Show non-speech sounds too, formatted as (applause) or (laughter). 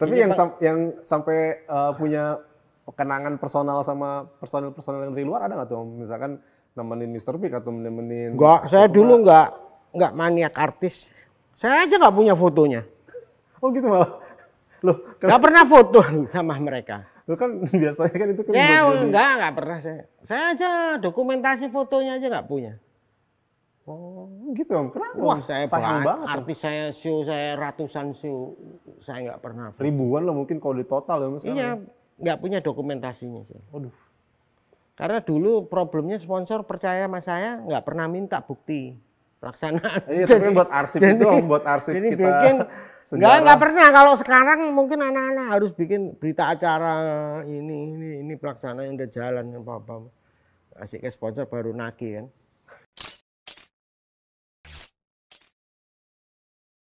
Tapi iya, yang sam yang sampai uh, punya kenangan personal sama personal personal yang dari luar ada nggak tuh? Misalkan nemenin Mr. Big atau nemenin Gak, saya dulu nggak nggak maniak artis. Saya aja nggak punya fotonya. Oh gitu malah. Loh, nggak pernah foto (laughs) sama mereka. Lo kan (laughs) biasanya kan itu kan. Ya, enggak, enggak pernah saya. Saya aja dokumentasi fotonya aja nggak punya. Oh, gitu. Kenapa? Wah, saya sayang banget. Artis saya show saya ratusan show saya nggak pernah. Film. Ribuan lah mungkin kalau di total ya mas. Iya, ya. nggak punya dokumentasinya. Sih. Aduh. Karena dulu problemnya sponsor percaya sama saya nggak pernah minta bukti pelaksanaan. Iya, tapi buat arsip jadi, itu buat arsip jadi kita. Bikin, (laughs) nggak enggak pernah. Kalau sekarang mungkin anak-anak harus bikin berita acara ini ini ini pelaksana yang udah jalan apa apa. Asik ke sponsor baru nagih kan.